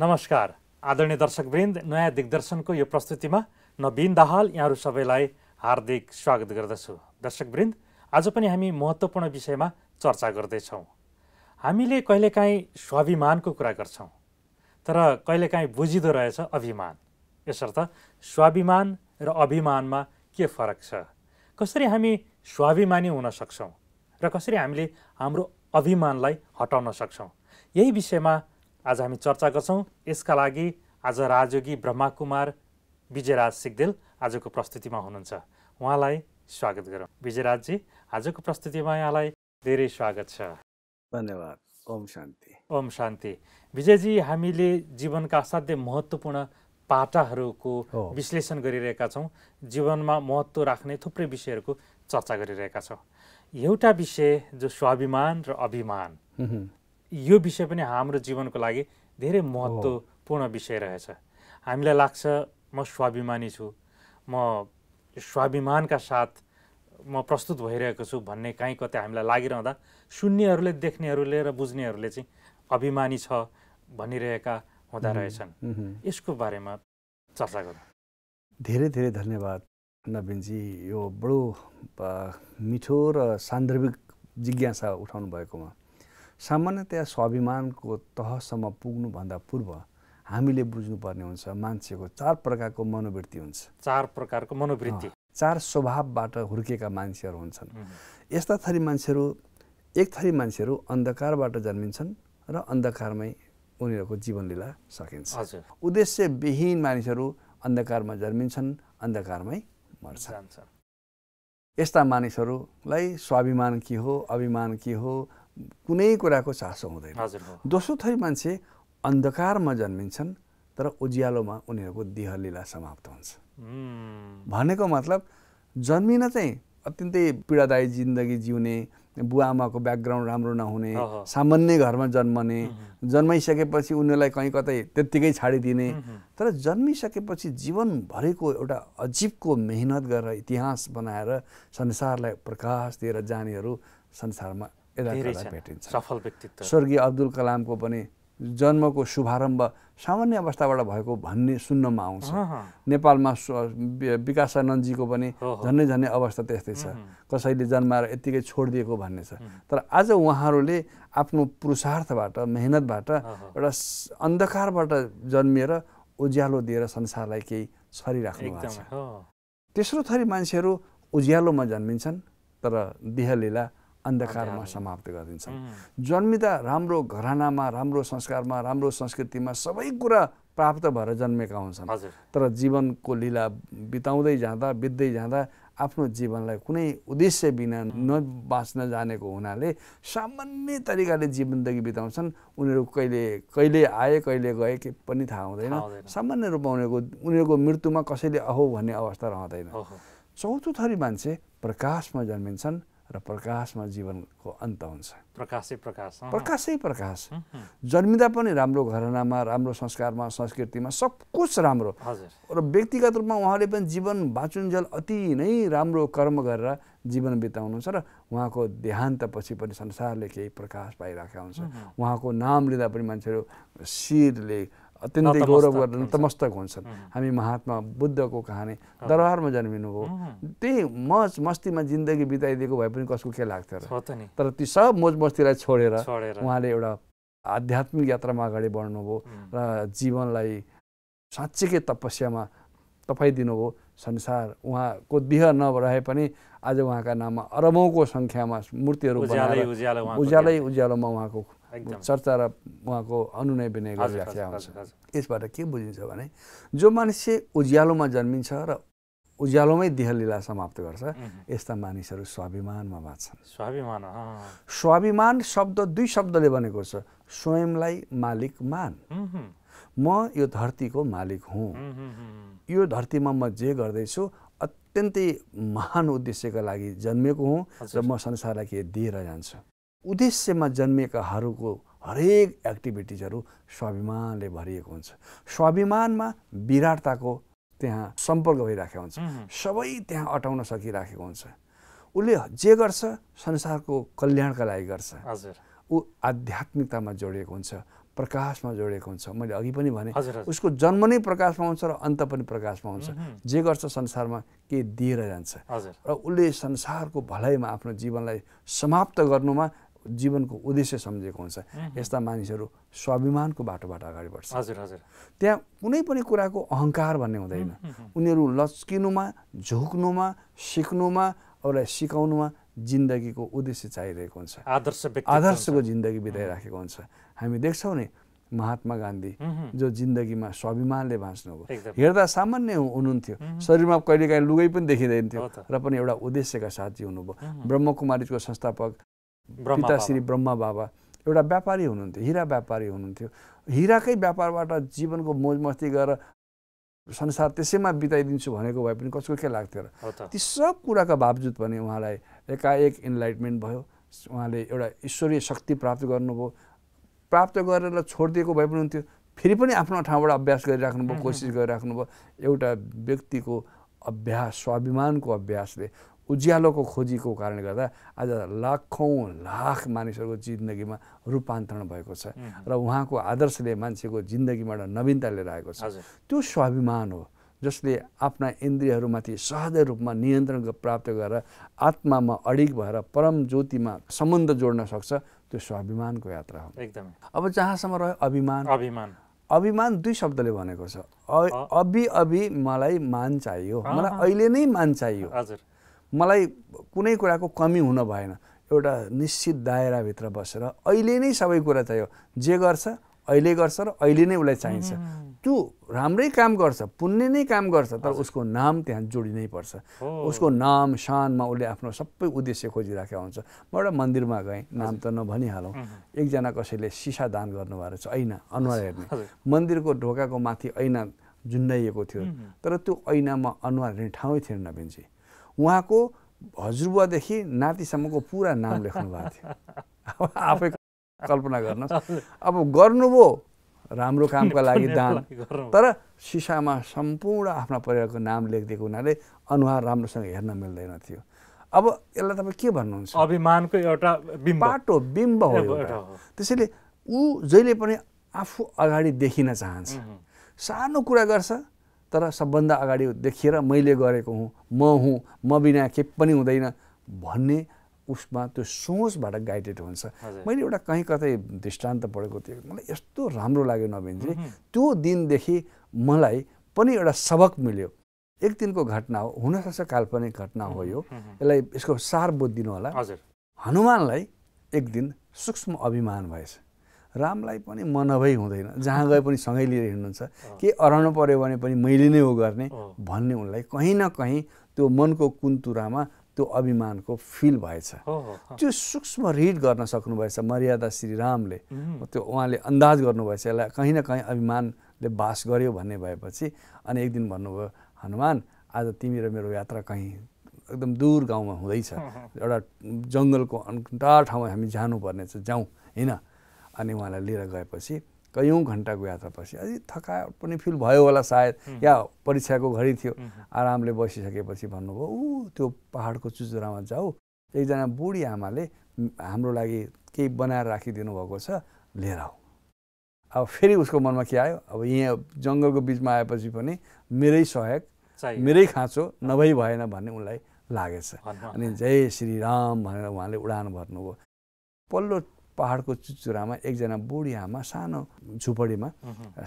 नमस्कार आदरणीय दर्शकवृन्द नयाँ दिग्दर्शनको यो प्रस्तुतिमा नवीन दाहाल यहाँहरू सबैलाई हार्दिक स्वागत गर्दछु दर्शकवृन्द आज पनि हामी महत्त्वपूर्ण विषयमा चर्चा गर्दैछौँ हामीले कहिलेकाहीँ स्वाभिमानको कुरा गर्छौँ तर कहिलेकाहीँ बुझिँदो रहेछ अभिमान यसर्थ स्वाभिमान र अभिमानमा के फरक छ कसरी हामी स्वाभिमानी हुन सक्छौँ र कसरी हामीले हाम्रो अभिमानलाई हटाउन सक्छौँ यही विषयमा आज हामी चर्चा गर्छौँ यसका लागि आज राजयोगी ब्रह्मा कुमार विजयराज सिग्देल आजको प्रस्तुतिमा हुनुहुन्छ उहाँलाई स्वागत गरौँ विजयराजजी आजको प्रस्तुतिमा यहाँलाई धेरै स्वागत छ धन्यवाद ओम शान्ति ओम शान्ति विजयजी हामीले जीवनका साध्य महत्त्वपूर्ण पाटाहरूको विश्लेषण गरिरहेका छौँ जीवनमा महत्त्व राख्ने थुप्रै विषयहरूको चर्चा गरिरहेका छौँ एउटा विषय जो स्वाभिमान र अभिमान यो विषय पनि हाम्रो जीवनको लागि धेरै महत्त्वपूर्ण विषय रहेछ हामीलाई लाग्छ म स्वाभिमानी छु म स्वाभिमानका साथ म प्रस्तुत भइरहेको छु भन्ने काहीँ कतै हामीलाई लागिरहँदा सुन्नेहरूले देख्नेहरूले र बुझ्नेहरूले चाहिँ अभिमानी छ भनिरहेका हुँदा रहेछन् यसको बारेमा चर्चा गरौँ धेरै धेरै धन्यवाद नवीनजी यो बडो मिठो र सान्दर्भिक जिज्ञासा उठाउनु भएकोमा सामान्यतया स्वाभिमानको तहसम्म पुग्नुभन्दा पूर्व हामीले बुझ्नुपर्ने हुन्छ मान्छेको चार प्रकारको मनोवृत्ति हुन्छ चार प्रकारको मनोवृत्ति चार स्वभावबाट हुर्केका मान्छेहरू हुन्छन् यस्ता थरी मान्छेहरू एक थरी मान्छेहरू अन्धकारबाट जन्मिन्छन् र अन्धकारमै उनीहरूको जीवन लिला सकिन्छ उद्देश्यविहीन मानिसहरू अन्धकारमा जन्मिन्छन् अन्धकारमै मर्छन् यस्ता मानिसहरूलाई स्वाभिमान के हो अभिमान के हो कुनै कुराको चासो हुँदैन दोस्रो थरी मान्छे अन्धकारमा जन्मिन्छन् तर उज्यालोमा उनीहरूको देहलीला समाप्त हुन्छ भनेको मतलब जन्मिन चाहिँ अत्यन्तै पीडादायी जिन्दगी जिउने बुवा आमाको ब्याकग्राउन्ड राम्रो नहुने सामान्य घरमा जन्मने जन्माइसकेपछि उनीहरूलाई कहीँ कतै त्यत्तिकै छाडिदिने तर जन्मिसकेपछि जीवनभरिको एउटा अजिबको मेहनत गरेर इतिहास बनाएर संसारलाई प्रकाश दिएर जानेहरू संसारमा भेटिन्छ सफल व्यक्तित्व स्वर्गीय अब्दुल कलामको पनि जन्मको शुभारम्भ सामान्य अवस्थाबाट भएको भन्ने सुन्नमा आउँछ नेपालमा विकासानन्दजीको पनि झन्डै झन्डै अवस्था त्यस्तै छ कसैले जन्माएर यत्तिकै छोडिदिएको भन्ने छ तर आज उहाँहरूले आफ्नो पुरुषार्थबाट मेहनतबाट एउटा अन्धकारबाट जन्मिएर उज्यालो दिएर संसारलाई केही छरिराख्नु भएको छ तेस्रो थरी मान्छेहरू उज्यालोमा जन्मिन्छन् तर देहलीला अन्धकारमा समाप्त गरिदिन्छ जन्मिँदा राम्रो घरानामा राम्रो संस्कारमा राम्रो संस्कृतिमा सबै कुरा प्राप्त भएर जन्मेका हुन्छन् तर जीवनको लीला बिताउँदै जाँदा बित्दै जाँदा आफ्नो जीवनलाई कुनै उद्देश्य बिना नबाँच्न जानेको हुनाले सामान्य तरिकाले जीवनदेखि बिताउँछन् उनीहरू कहिले कहिले आए कहिले गए के पनि थाहा हुँदैन सामान्य रूपमा उनीहरूको उनीहरूको मृत्युमा कसैले अहो भन्ने अवस्था रहँदैन चौथो थरी मान्छे प्रकाशमा जन्मिन्छन् र प्रकाशमा जीवनको अन्त हुन्छ प्रकाशै प्रकाश प्रकाशै प्रकाश जन्मिँदा पनि राम्रो घरनामा राम्रो संस्कारमा संस्कृतिमा सब कुछ राम्रो र व्यक्तिगत रूपमा उहाँले पनि जीवन बाँचुन्जेल अति नै राम्रो कर्म गरेर जीवन बिताउनुहुन्छ र उहाँको देहान्त पछि पनि संसारले केही प्रकाश पाइरहेका हुन्छ उहाँको नाम लिँदा पनि मान्छेहरू शिरले अत्यन्तै गौरव गरेर नतमस्तक हुन्छन् हामी महात्मा बुद्धको कहानी दरबारमा जन्मिनु जन्मिनुभयो त्यही मज मस्तीमा जिन्दगी बिताइदिएको भए पनि कसको के लाग्थ्यो र तर ती सब मौज मस्तीलाई छोडेर उहाँले एउटा आध्यात्मिक यात्रामा अगाडि बढ्नुभयो र जीवनलाई साँच्चैकै तपस्यामा तपाईँ दिनुभयो संसार उहाँको देह नरहे पनि आज उहाँका नाममा अरबौँको सङ्ख्यामा मूर्तिहरू उज्यालै उज्यालोमा उहाँको चर्चा र उहाँको अनुनय विनय गरिराखेका हुन्छ यसबाट के बुझिन्छ भने जो मानिस उज्यालोमा जन्मिन्छ र उज्यालोमै देहलीला समाप्त गर्छ यस्ता मानिसहरू स्वाभिमानमा बाँच्छन् स्वाभिमान स्वाभिमान शब्द दुई शब्दले बनेको छ स्वयंलाई मालिक मान म यो धरतीको मालिक हुँ यो धरतीमा म जे गर्दैछु अत्यन्तै महान उद्देश्यका लागि जन्मेको हुँ र म संसारलाई के दिएर जान्छु उद्देश्यमा जन्मिएकाहरूको हरेक एक्टिभिटिजहरू स्वाभिमानले भरिएको हुन्छ स्वाभिमानमा विराटताको त्यहाँ सम्पर्क भइराखेको हुन्छ सबै त्यहाँ अटाउन सकिराखेको हुन्छ उसले जे गर्छ संसारको कल्याणका लागि गर्छ ऊ आध्यात्मिकतामा जोडिएको हुन्छ प्रकाशमा जोडिएको हुन्छ मैले अघि पनि भने उसको जन्म नै प्रकाशमा हुन्छ र अन्त पनि प्रकाशमा हुन्छ जे गर्छ संसारमा के दिएर जान्छ र उसले संसारको भलाइमा आफ्नो जीवनलाई समाप्त गर्नुमा जीवनको उद्देश्य सम्झेको हुन्छ यस्ता मानिसहरू स्वाभिमानको बाटोबाट अगाडि बढ्छ हजुर हजुर त्यहाँ कुनै पनि कुराको अहङ्कार भन्ने हुँदैन उनीहरू लच्किनुमा झुक्नुमा सिक्नुमा अरूलाई सिकाउनुमा जिन्दगीको उद्देश्य चाहिरहेको हुन्छ आदर्श आदर्शको जिन्दगी बिताइराखेको हुन्छ हामी देख्छौँ नि महात्मा गान्धी जो जिन्दगीमा स्वाभिमानले बाँच्नुभयो हेर्दा सामान्य हुनुहुन्थ्यो शरीरमा कहिले काहीँ लुगै पनि देखिँदैन थियो र पनि एउटा उद्देश्यका साथी हुनुभयो ब्रह्मकुमारीको संस्थापक पिता श्री ब्रह्मा बाबा एउटा व्यापारी हुनुहुन्थ्यो हिरा व्यापारी हुनुहुन्थ्यो हिराकै व्यापारबाट जीवनको मौज मस्ती गरेर संसार त्यसैमा बिताइदिन्छु भनेको भए पनि कसको के लाग्थ्यो र ती सब कुराको बावजुद पनि उहाँलाई एकाएक इन्लाइटमेन्ट भयो उहाँले एउटा ईश्वरीय शक्ति प्राप्त गर्नुभयो प्राप्त गरेर छोडिदिएको भए पनि हुन्थ्यो फेरि पनि आफ्नो ठाउँबाट अभ्यास गरिराख्नुभयो कोसिस गरिराख्नुभयो एउटा व्यक्तिको अभ्यास स्वाभिमानको अभ्यासले उज्यालोको खोजीको कारणले गर्दा आज लाखौँ लाख मानिसहरूको जिन्दगीमा रूपान्तरण भएको छ र उहाँको आदर्शले मान्छेको जिन्दगीमा एउटा नवीनता लिएर आएको छ त्यो स्वाभिमान हो जसले आफ्ना इन्द्रियहरूमाथि सहजै रूपमा नियन्त्रण प्राप्त गरेर आत्मामा अडिग भएर परम ज्योतिमा सम्बन्ध जोड्न सक्छ त्यो स्वाभिमानको यात्रा हो एकदमै अब जहाँसम्म रह्यो अभिमान अभिमान अभिमान दुई शब्दले भनेको छ अभि अभि मलाई मान चाहियो मलाई अहिले नै मान चाहियो हजुर मलाई कुनै कुराको कमी हुन भएन एउटा निश्चित दायराभित्र बसेर अहिले नै सबै कुरा चाहियो जे गर्छ अहिले गर्छ र अहिले नै उसलाई चाहिन्छ त्यो राम्रै काम गर्छ पुण्य नै काम गर्छ तर उसको नाम त्यहाँ जोडिनै पर्छ उसको नाम शानमा उसले आफ्नो सबै उद्देश्य खोजिराखेको हुन्छ म एउटा मन्दिरमा गएँ नाम त नभनिहालौँ एकजना कसैले सिसा दान गर्नुभएको रहेछ ऐना अनुहार हेर्ने मन्दिरको ढोकाको माथि ऐना झुन्डाइएको थियो तर त्यो ऐनामा अनुहार हेर्ने ठाउँै थिएन नबिन्जी उहाँको हजुरबुवादेखि नातिसम्मको पुरा नाम लेख्नु भएको थियो अब आफै कल्पना गर्नुहोस् अब गर्नुभयो राम्रो कामका लागि दान तर सिसामा सम्पूर्ण आफ्ना परिवारको नाम लेखिदिएको हुनाले अनुहार राम्रोसँग हेर्न मिल्दैन थियो अब यसलाई तपाईँ के भन्नुहुन्छ अभिमानको एउटा बाटो बिम्ब हो त्यसैले ऊ जहिले पनि आफू अगाडि देखिन चाहन्छ सानो कुरा गर्छ तर सबभन्दा अगाडि देखिएर मैले गरेको हुँ म हुँ म बिना के पनि हुँदैन भन्ने उसमा त्यो सोचबाट गाइडेड हुन्छ मैले एउटा कहीँ कतै दृष्टान्त पढेको थिएँ मलाई यस्तो राम्रो लाग्यो नवीनजी त्यो दिनदेखि मलाई पनि एउटा सबक मिल्यो एक दिनको घटना हो हुनसक्छ काल्पनिक घटना हो यो यसलाई यसको सार बोधिदिनु होला हनुमानलाई एक दिन सूक्ष्म अभिमान भएछ रामलाई पनि मनभै हुँदैन जहाँ गए पनि सँगै लिएर हिँड्नुहुन्छ के अराउनु पऱ्यो भने पनि मैले नै हो गर्ने भन्ने उनलाई कहीँ न कहीँ त्यो मनको कुन्तुरामा त्यो अभिमानको फिल भएछ त्यो सूक्ष्म रिड गर्न सक्नुभएछ मर्यादा श्री रामले त्यो उहाँले अन्दाज गर्नुभएछ यसलाई कहीँ न कहीँ अभिमानले बास गर्यो भन्ने भएपछि अनि एक दिन भन्नुभयो हनुमान आज तिमी र मेरो यात्रा कहीँ एकदम दूर गाउँमा हुँदैछ एउटा जङ्गलको अन्टा ठाउँमा हामी जानुपर्नेछ जाउँ होइन अनि उहाँलाई लिएर गएपछि कैयौँ घन्टाको यात्रापछि अझै थकावट पनि फिल भयो होला सायद या परीक्षाको घडी थियो आरामले बसिसकेपछि भन्नुभयो ऊ त्यो पहाडको चुचुरामा जाऊ एकजना बुढी आमाले हाम्रो लागि केही बनाएर राखिदिनु भएको छ लिएर आऊ अब फेरि उसको मनमा के आयो अब यहाँ जङ्गलको बिचमा आएपछि पनि मेरै सहयोग मेरै खाँचो नभई भएन भन्ने उनलाई लागेछ अनि जय श्री राम भनेर उहाँले उडान भर्नुभयो पल्लो पहाडको चुचुरामा एकजना बुढी आमा सानो झुपडीमा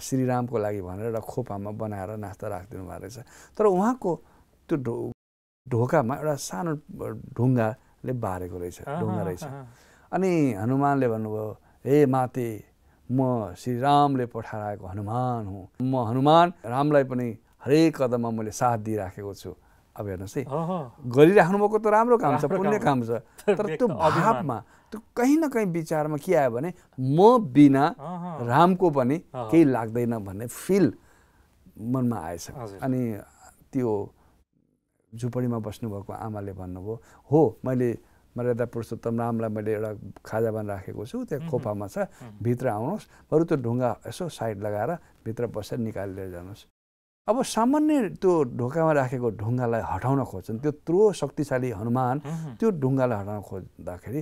श्रीरामको लागि भनेर एउटा खोपामा बनाएर नास्ता राखिदिनु भएको रहेछ तर उहाँको त्यो ढो ढोकामा एउटा सानो ढुङ्गाले बारेको रहेछ ढुङ्गा रहेछ अनि हनुमानले भन्नुभयो हे माते म श्रीरामले पठाएर आएको हनुमान हुँ म हनुमान रामलाई पनि हरेक कदममा मैले साथ दिइराखेको छु अब हेर्नुहोस् है गरिराख्नु भएको त राम्रो काम छ पुण्य काम छ तर त्यो अभावमा त्यो कहीँ न कहीँ विचारमा के आयो भने म बिना रामको पनि केही लाग्दैन भन्ने फिल मनमा आएछ अनि त्यो झुपडीमा बस्नुभएको आमाले भन्नुभयो हो मैले मर्यादा पुरुषोत्तम रामलाई मैले एउटा बन राखेको छु त्यहाँ खोपामा छ भित्र आउनुहोस् बरु त्यो ढुङ्गा यसो साइड लगाएर भित्र बसेर निकालेर जानुहोस् अब सामान्य त्यो ढोकामा राखेको ढुङ्गालाई हटाउन खोज्छन् त्यो त्रो शक्तिशाली हनुमान त्यो ढुङ्गालाई हटाउन खोज्दाखेरि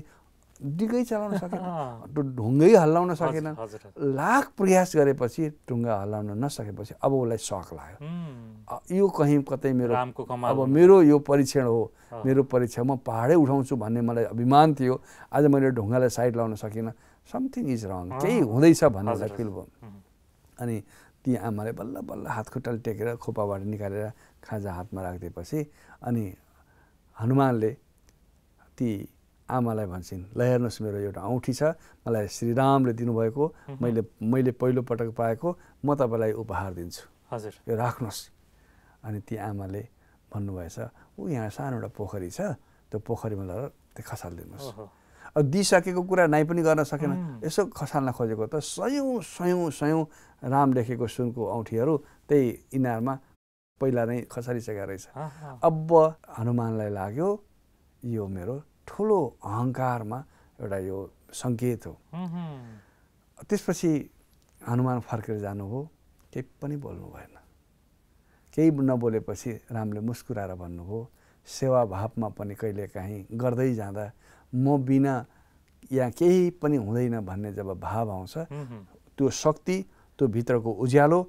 डिगै चलाउन सकेन ढुङ्गै हल्लाउन सकेन लाख प्रयास गरेपछि ढुङ्गा हल्लाउन नसकेपछि अब उसलाई सक लाग्यो यो कहीँ कतै मेरो अब मेरो यो परीक्षण हो मेरो परीक्षा म पाहाडै उठाउँछु भन्ने मलाई अभिमान थियो आज मैले ढुङ्गालाई साइड लाउन सकिनँ समथिङ इज रङ केही हुँदैछ भन्ने फिल भयो अनि ती आमाले बल्ल बल्ल हात खुट्टाले टेकेर खोपाबाट निकालेर खाजा हातमा राखिदिएपछि अनि हनुमानले ती आमालाई भन्छन् ल हेर्नुहोस् मेरो एउटा औँठी छ मलाई श्रीरामले दिनुभएको मैले मैले पहिलोपटक पाएको म तपाईँलाई उपहार दिन्छु हजुर यो राख्नुहोस् अनि ती आमाले भन्नुभएछ ऊ यहाँ सानो एउटा पोखरी छ त्यो पोखरीमा लगेर त्यो खसालिदिनुहोस् अब दिइसकेको कुरा नाइ पनि गर्न सकेन यसो खसाल्न खोजेको त सयौँ सयौँ सयौँ राम लेखेको सुनको औँठीहरू त्यही इनारमा पहिला नै खसालिसकेको रहेछ अब हनुमानलाई लाग्यो यो मेरो ठुलो अहङ्कारमा एउटा यो सङ्केत हो त्यसपछि हनुमान फर्केर जानु हो केही पनि बोल्नु भएन केही नबोलेपछि रामले मुस्कुराएर भन्नुभयो भावमा पनि कहिलेकाहीँ गर्दै जाँदा म बिना या केही पनि हुँदैन भन्ने जब भाव आउँछ त्यो शक्ति त्यो भित्रको उज्यालो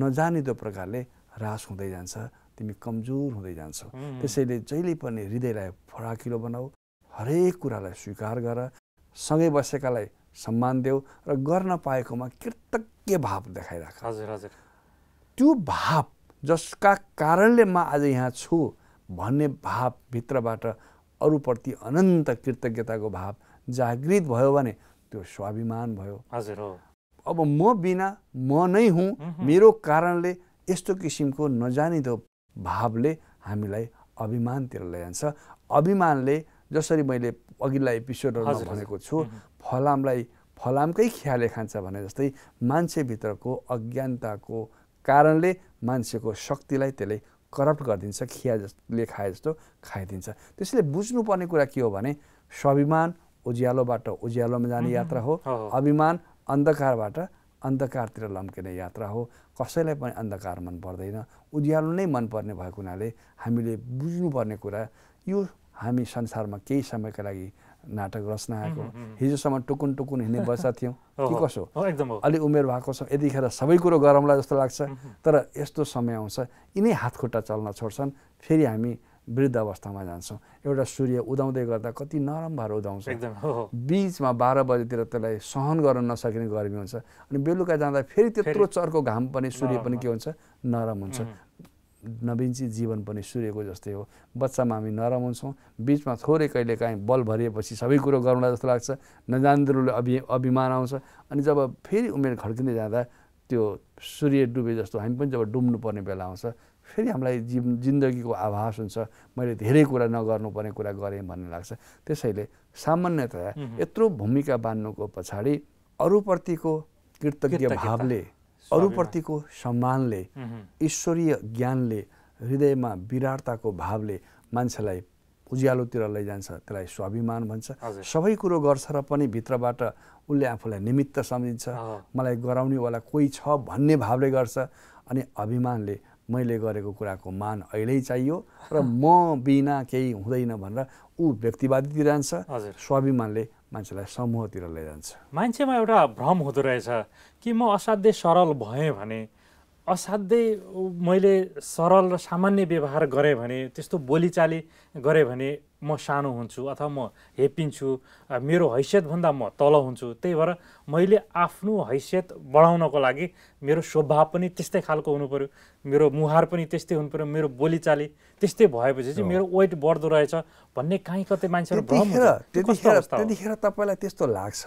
नजाने त्यो प्रकारले ह्रास हुँदै जान्छ तिमी कमजोर हुँदै जान्छौ त्यसैले जहिले पनि हृदयलाई फराकिलो बनाऊ हरेक कुरालाई स्वीकार गर सँगै बसेकालाई सम्मान देऊ र गर्न पाएकोमा कृतज्ञ भाव देखाइराख हजुर हजुर त्यो भाव जसका कारणले म आज यहाँ छु भन्ने भाव भित्रबाट अरूप्रति अनन्त कृतज्ञताको भाव जागृत भयो भने त्यो स्वाभिमान भयो हजुर हो अब म बिना म नै हुँ मेरो कारणले यस्तो किसिमको नजानिदो भावले हामीलाई अभिमानतिर लैजान्छ अभिमानले जसरी मैले अघिल्ला एपिसोडहरूमा भनेको छु फलामलाई फलामकै ख्याले खान्छ भने जस्तै मान्छेभित्रको अज्ञानताको कारणले मान्छेको शक्तिलाई त्यसले करप्ट गरिदिन्छ खिया जस्तोले खाए जस्तो खाइदिन्छ त्यसैले बुझ्नुपर्ने कुरा के हो भने स्वाभिमान उज्यालोबाट उज्यालोमा जाने यात्रा हो अभिमान अन्धकारबाट अन्धकारतिर लम्किने यात्रा हो कसैलाई पनि अन्धकार मन पर्दैन उज्यालो नै मनपर्ने भएको हुनाले हामीले बुझ्नुपर्ने कुरा यो हामी संसारमा केही समयका लागि नाटक रचना आएको हिजोसम्म टुकुन टुकुन हिँड्ने बच्चा थियौँ कि कसो अलि उमेर भएको छ यतिखेर सबै कुरो गरौँला जस्तो लाग्छ तर यस्तो समय आउँछ यिनै खुट्टा चल्न छोड्छन् फेरि हामी वृद्ध अवस्थामा जान्छौँ एउटा सूर्य उदाउँदै गर्दा कति नरम भएर उदाउँछ बिचमा बाह्र बजेतिर त्यसलाई सहन गर्न नसकिने गर्मी हुन्छ अनि बेलुका जाँदा फेरि त्यत्रो चर्को घाम पनि सूर्य पनि के हुन्छ नरम हुन्छ नवीनजी जीवन पनि सूर्यको जस्तै हो बच्चामा हामी नरम हुन्छौँ बिचमा थोरै कहिलेकाहीँ बल भरिएपछि सबै कुरो गरौँला जस्तो लाग्छ नजान्द्रोले अभि अभिमान आउँछ अनि जब फेरि उमेर खड्किँदै जाँदा त्यो सूर्य डुबे जस्तो हामी पनि जब डुब्नुपर्ने बेला आउँछ फेरि हामीलाई जीव जिन्दगीको आभास हुन्छ मैले धेरै कुरा नगर्नुपर्ने कुरा गरेँ भन्ने लाग्छ त्यसैले सामान्यतया यत्रो भूमिका बान्नुको पछाडि अरूप्रतिको कृतज्ञ भावले अरूप्रतिको सम्मानले ईश्वरीय ज्ञानले हृदयमा विराटताको भावले मान्छेलाई उज्यालोतिर लैजान्छ त्यसलाई स्वाभिमान भन्छ सबै कुरो गर्छ र पनि भित्रबाट उसले आफूलाई निमित्त सम्झिन्छ मलाई गराउनेवाला कोही छ भन्ने भावले गर्छ अनि अभिमानले मैले गरेको कुराको मान अहिले चाहियो र म बिना केही हुँदैन भनेर ऊ व्यक्तिवादीतिर जान्छ स्वाभिमानले मान्छेलाई समूहतिर लैजान्छ मान्छेमा एउटा भ्रम हुँदो रहेछ कि म असाध्यै सरल भएँ भने असाध्यै मैले सरल र सामान्य व्यवहार गरेँ भने त्यस्तो बोलीचाली गरेँ भने म सानो हुन्छु अथवा म हेपिन्छु मेरो हैसियतभन्दा म तल हुन्छु त्यही भएर मैले आफ्नो हैसियत बढाउनको लागि मेरो स्वभाव पनि त्यस्तै खालको हुनु पऱ्यो मेरो मुहार पनि त्यस्तै हुनु पऱ्यो मेरो बोलीचाली त्यस्तै भएपछि चाहिँ मेरो वेट बढ्दो रहेछ भन्ने काहीँ कतै मान्छेहरू त्यतिखेर त्यतिखेर तपाईँलाई त्यस्तो लाग्छ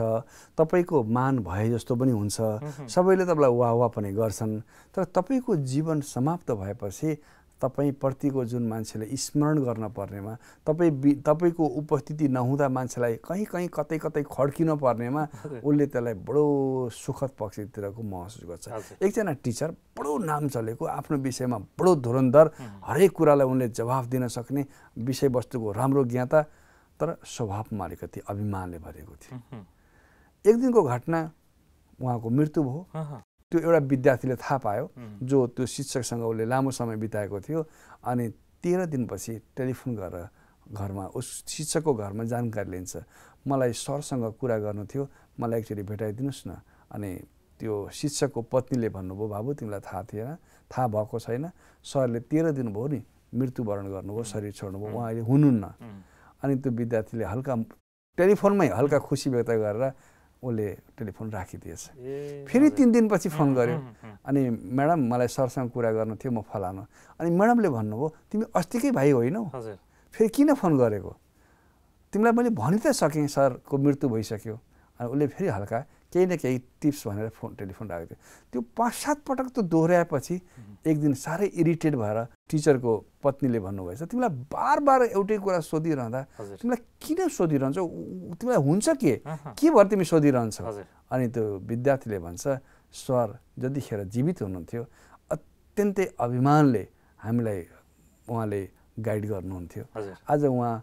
तपाईँको मान भए जस्तो पनि हुन्छ सबैले तपाईँलाई वा वा पनि गर्छन् तर तपाईँको जीवन समाप्त भएपछि तपाईँप्रतिको जुन मान्छेले स्मरण गर्न पर्नेमा तपाईँ बि तपाईँको उपस्थिति नहुँदा मान्छेलाई कहीँ कहीँ कतै कतै खड्किन पर्नेमा उसले त्यसलाई बडो सुखद पक्षतिरको महसुस गर्छ एकजना टिचर बडो नाम चलेको आफ्नो विषयमा बडो धुरन्धर हरेक कुरालाई उनले जवाफ दिन सक्ने विषयवस्तुको राम्रो ज्ञाता तर स्वभावमा अलिकति अभिमानले भरेको थियो एक दिनको घटना उहाँको मृत्यु भयो त्यो एउटा विद्यार्थीले थाहा पायो जो त्यो शिक्षकसँग उसले लामो समय बिताएको थियो अनि तेह्र दिनपछि टेलिफोन गरेर घरमा उस शिक्षकको घरमा जानकारी लिन्छ मलाई सरसँग कुरा गर्नु थियो मलाई एकचोटि भेटाइदिनुहोस् न अनि त्यो शिक्षकको पत्नीले भन्नुभयो बाबु तिमीलाई थाहा थिएन थाहा भएको छैन सरले तेह्र दिन भयो नि मृत्युवरण गर्नुभयो शरीर छोड्नुभयो उहाँ अहिले हुनुहुन्न अनि त्यो विद्यार्थीले हल्का टेलिफोनमै हल्का खुसी व्यक्त गरेर उसले टेलिफोन राखिदिएछ फेरि तिन दिनपछि फोन गऱ्यो अनि म्याडम मलाई सरसँग कुरा गर्नु थियो म फलानु अनि म्याडमले भन्नुभयो तिमी अस्तिकै भाइ होइनौ फेरि किन फोन गरेको तिमीलाई मैले भनि त सकेँ सरको मृत्यु भइसक्यो अनि उसले फेरि हल्का केही न केही टिप्स भनेर फोन टेलिफोन राखेको थियो त्यो पाँच सात पटक त दोहोऱ्याएपछि एक दिन साह्रै इरिटेट भएर टिचरको पत्नीले भन्नुभएछ तिमीलाई बार बार एउटै कुरा सोधिरहँदा तिमीलाई किन सोधिरहन्छौ तिमीलाई हुन्छ के के भएर तिमी सोधिरहन्छौ अनि त्यो विद्यार्थीले भन्छ सर जतिखेर जीवित हुनुहुन्थ्यो अत्यन्तै अभिमानले हामीलाई उहाँले गाइड गर्नुहुन्थ्यो आज उहाँ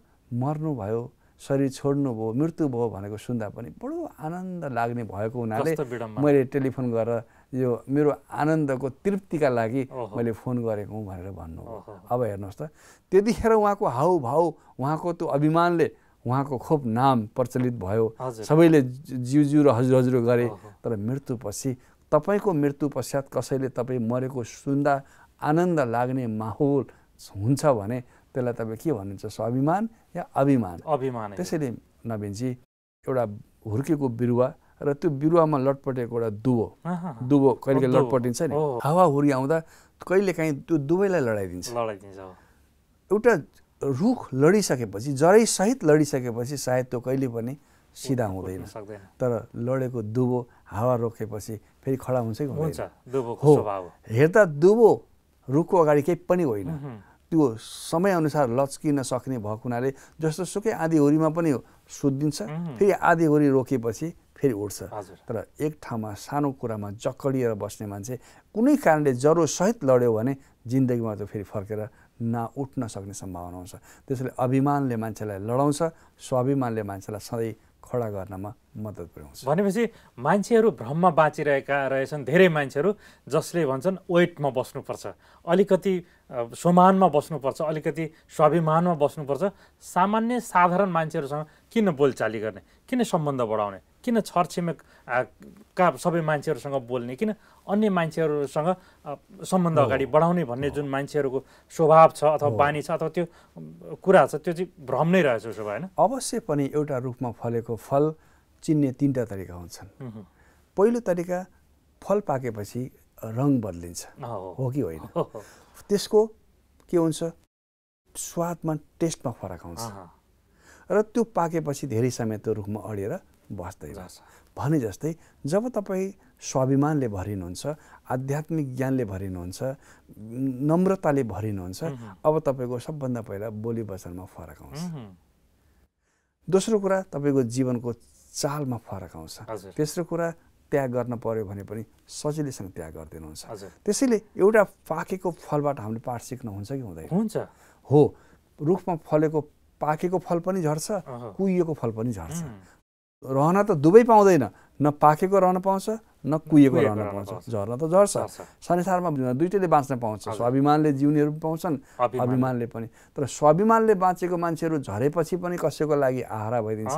मर्नुभयो शरीर छोड्नु भयो मृत्यु भयो भनेको सुन्दा पनि बडो आनन्द लाग्ने भएको हुनाले मैले टेलिफोन गरेर यो मेरो आनन्दको तृप्तिका लागि मैले फोन गरेको हुँ भनेर भन्नु अब हेर्नुहोस् त त्यतिखेर उहाँको हाउभाउ उहाँको त्यो अभिमानले उहाँको खोप नाम प्रचलित भयो सबैले जिउ र हजुर हजुर गरे तर मृत्युपछि तपाईँको मृत्यु पश्चात कसैले तपाईँ मरेको सुन्दा आनन्द लाग्ने माहौल हुन्छ भने त्यसलाई तपाईँ के भन्नुहुन्छ स्वाभिमान या अभिमान अभिमान त्यसैले नवीनजी एउटा हुर्केको बिरुवा र त्यो बिरुवामा लटपटेको एउटा दुबो दुबो कहिले कहिले लटपटिन्छ नि हावाहुरी आउँदा काहीँ त्यो दुवैलाई लडाइदिन्छ एउटा रुख लडिसकेपछि जरैसहित लडिसकेपछि सायद त्यो कहिले पनि सिधा हुँदैन तर लडेको दुबो हावा रोकेपछि फेरि खडा हुन्छ कि हुन्छ हो हेर्दा दुबो रुखको अगाडि केही पनि होइन त्यो समयअनुसार लच्किन सक्ने भएको हुनाले जस्तो सुकै होरीमा पनि सुत्दिन्छ फेरि आधीहोरी रोकेपछि फेरि उठ्छ तर एक ठाउँमा सानो कुरामा जकडिएर बस्ने मान्छे कुनै कारणले ज्वरोसहित लड्यो भने जिन्दगीमा त फेरि फर्केर नउठ्न सक्ने सम्भावना हुन्छ त्यसैले अभिमानले मान्छेलाई लडाउँछ स्वाभिमानले मान्छेलाई सधैँ खडा गर्नमा मद्दत पुर्याउँछ भनेपछि मान्छेहरू भ्रममा बाँचिरहेका रहेछन् धेरै मान्छेहरू जसले भन्छन् वेटमा बस्नुपर्छ अलिकति सोमानमा बस्नुपर्छ अलिकति स्वाभिमानमा बस्नुपर्छ सामान्य साधारण मान्छेहरूसँग किन बोलचाली गर्ने किन सम्बन्ध बढाउने किन छरछिमेक का सबै मान्छेहरूसँग बोल्ने किन अन्य मान्छेहरूसँग सम्बन्ध अगाडि बढाउने भन्ने जुन मान्छेहरूको स्वभाव छ अथवा बानी छ अथवा त्यो कुरा छ त्यो चाहिँ भ्रम नै रहेछ उसो भएन अवश्य पनि एउटा रूपमा फलेको फल चिन्ने तिनवटा तरिका हुन्छन् पहिलो तरिका फल पाकेपछि रङ बदलिन्छ हो कि होइन त्यसको के हुन्छ स्वादमा टेस्टमा फरक आउँछ र त्यो पाकेपछि धेरै समय त्यो रुखमा अडेर जान्छ भने जस्तै जब तपाईँ स्वाभिमानले भरिनुहुन्छ आध्यात्मिक ज्ञानले भरिनुहुन्छ नम्रताले भरिनुहुन्छ अब तपाईँको सबभन्दा पहिला बोली वचनमा फरक आउँछ दोस्रो कुरा तपाईँको जीवनको चालमा फरक आउँछ तेस्रो कुरा त्याग गर्न पर्यो भने पनि सजिलैसँग त्याग गरिदिनुहुन्छ त्यसैले एउटा पाकेको फलबाट हामीले पाठ सिक्नु हुन्छ कि हुँदैन हुन्छ हो रुखमा फलेको पाकेको फल पनि झर्छ कुहिएको फल पनि झर्छ रहन त दुवै पाउँदैन न पाकेको रहन पाउँछ न कुहिएको रहन पाउँछ झर्न त झर्छ संसारमा दुइटैले बाँच्न पाउँछ स्वाभिमानले जिउनेहरू पनि पाउँछन् अभिमानले पनि तर स्वाभिमानले बाँचेको मान्छेहरू झरेपछि पनि कसैको लागि आहारा भइदिन्छ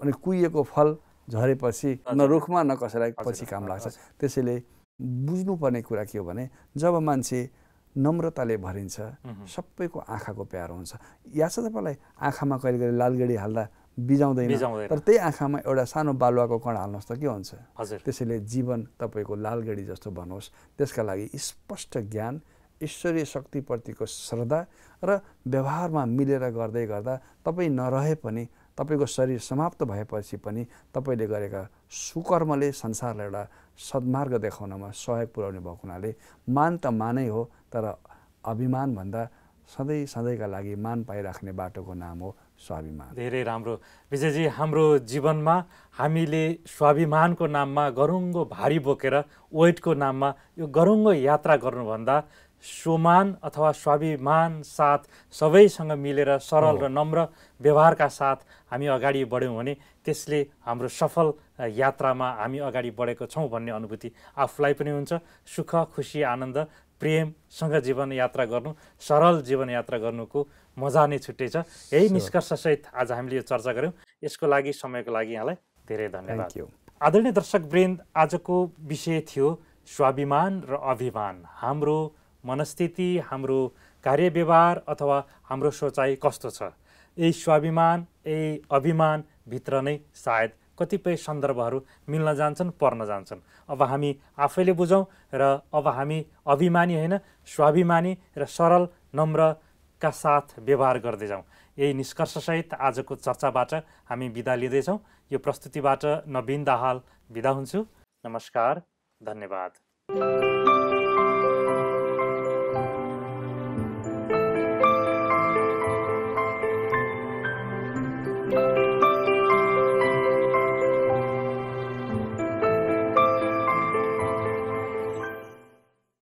अनि कुहिएको फल झरेपछि न रुखमा न कसैलाई पछि काम लाग्छ त्यसैले बुझ्नुपर्ने कुरा के हो भने जब मान्छे नम्रताले भरिन्छ सबैको आँखाको प्यारो हुन्छ या छ तपाईँलाई आँखामा कहिले कहिले लालगडी हाल्दा बिजाउँदैन तर त्यही आँखामा एउटा सानो बालुवाको कण हाल्नुहोस् त के हुन्छ त्यसैले जीवन तपाईँको लालगडी जस्तो भन्नुहोस् त्यसका लागि स्पष्ट ज्ञान ईश्वरीय शक्तिप्रतिको श्रद्धा र व्यवहारमा मिलेर गर्दै गर्दा तपाईँ नरहे पनि तपाईँको शरीर समाप्त भएपछि पनि तपाईँले गरेका सुकर्मले संसारलाई एउटा सद्मार्ग देखाउनमा सहयोग पुर्याउने भएको हुनाले मान त मानै हो तर अभिमानभन्दा सधैँ सधैँका लागि मान पाइराख्ने बाटोको नाम हो स्वाभिमान धेरै राम्रो विजयजी हाम्रो जीवनमा हामीले स्वाभिमानको नाममा गरुङ्गो भारी बोकेर वेटको नाममा यो गरुङ्गो यात्रा गर्नुभन्दा सोमान अथवा स्वाभिमान साथ सबैसँग मिलेर सरल र नम्र व्यवहारका साथ हामी अगाडि बढ्यौँ भने त्यसले हाम्रो सफल यात्रामा हामी अगाडि बढेको छौँ भन्ने अनुभूति आफूलाई पनि हुन्छ सुख खुसी आनन्द प्रेमसँग जीवनयात्रा गर्नु सरल जीवनयात्रा गर्नुको मजा नै छुट्टै छ यही निष्कर्षसहित आज हामीले यो चर्चा गऱ्यौँ यसको लागि समयको लागि यहाँलाई धेरै धन्यवाद आदरणीय दर्शक वृन्द आजको विषय थियो स्वाभिमान र अभिमान हाम्रो मनस्थिति हाम्रो कार्य व्यवहार अथवा हाम्रो सोचाइ कस्तो छ यही स्वाभिमान यही अभिमानभित्र नै सायद कतिपय सन्दर्भहरू मिल्न जान्छन् पर्न जान्छन् अब हामी आफैले बुझौँ र अब हामी अभिमानी होइन स्वाभिमानी र सरल नम्रका साथ व्यवहार गर्दै जाउँ यही निष्कर्षसहित आजको चर्चाबाट हामी बिदा लिँदैछौँ यो प्रस्तुतिबाट नवीन दाहाल बिदा हुन्छु नमस्कार धन्यवाद